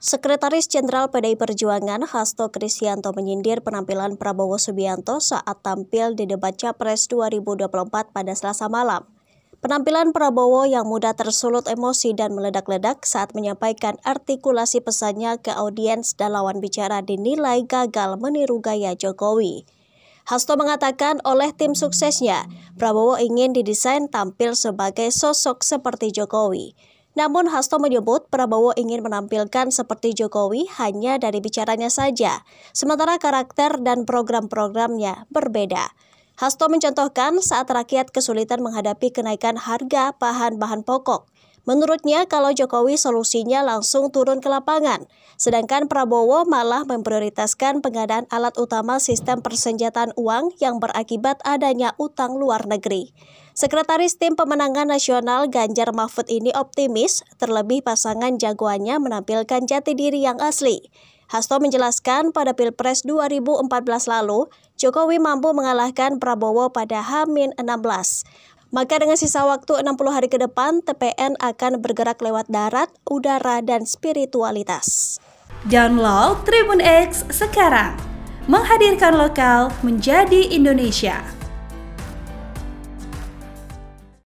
Sekretaris Jenderal PDI Perjuangan Hasto Kristianto menyindir penampilan Prabowo Subianto saat tampil di debat Capres 2024 pada Selasa malam. Penampilan Prabowo yang mudah tersulut emosi dan meledak-ledak saat menyampaikan artikulasi pesannya ke audiens dan lawan bicara dinilai gagal meniru gaya Jokowi. Hasto mengatakan oleh tim suksesnya, Prabowo ingin didesain tampil sebagai sosok seperti Jokowi. Namun Hasto menyebut Prabowo ingin menampilkan seperti Jokowi hanya dari bicaranya saja, sementara karakter dan program-programnya berbeda. Hasto mencontohkan saat rakyat kesulitan menghadapi kenaikan harga bahan-bahan pokok. Menurutnya, kalau Jokowi solusinya langsung turun ke lapangan, sedangkan Prabowo malah memprioritaskan pengadaan alat utama sistem persenjataan uang yang berakibat adanya utang luar negeri. Sekretaris Tim Pemenangan Nasional Ganjar Mahfud ini optimis, terlebih pasangan jagoannya menampilkan jati diri yang asli. Hasto menjelaskan pada Pilpres 2014 lalu, Jokowi mampu mengalahkan Prabowo pada Hamin 16. Maka dengan sisa waktu 60 hari ke depan, TPN akan bergerak lewat darat, udara, dan spiritualitas. Download Tribun X sekarang. Menghadirkan lokal menjadi Indonesia.